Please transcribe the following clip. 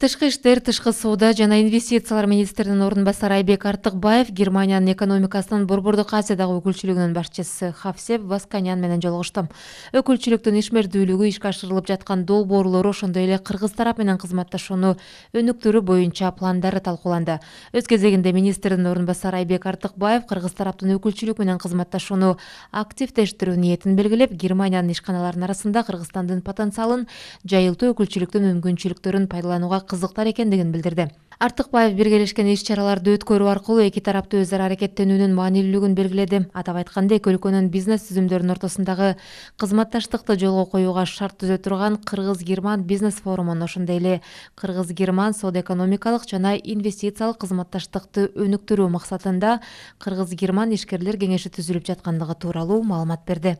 тышкы иштер тышкы соода жана инвестициялар министринин орун басары айбек артыкбаев германиянын экономикасынын борбордук азиядагы өкүлчүлүгүнүн башчысы хавсеп васканян менен жолугушту өкүлчүлүктүн ишмердүүлүгү ишке ашырылып жаткан долбоорлору ошондой эле кыргыз тарап менен кызматташууну өнүктүрүү боюнча пландары талкууланды өз кезегинде министрдин орун басары айбек артыкбаев кыргыз тараптын өкүлчүлүк менен кызматташууну активдештирүү ниетин белгилеп германиянын ишканаларынын арасында кыргызстандын потенциалын жайылтуу өкүлчүлүктүн мүмкүнчүлүктөрүн пайдаланууга кызыктар экендигин билдирди артыкбаев биргелешкен иш чараларды өткөрүү аркылуу эки тараптуу өз ара аракеттенүүнүн маанилүүлүгүн белгиледи атап айтканда эки өлкөнүн бизнес түзүмдөрүнүн ортосундагы кызматташтыкты жолго коюуга шарт түзө турган кыргыз герман бизнес форумун ошондой эле кыргыз герман соода экономикалык жана инвестициялык кызматташтыкты өнүктүрүү максатында кыргыз герман ишкерлер кеңеши түзүлүп жаткандыгы тууралуу маалымат берди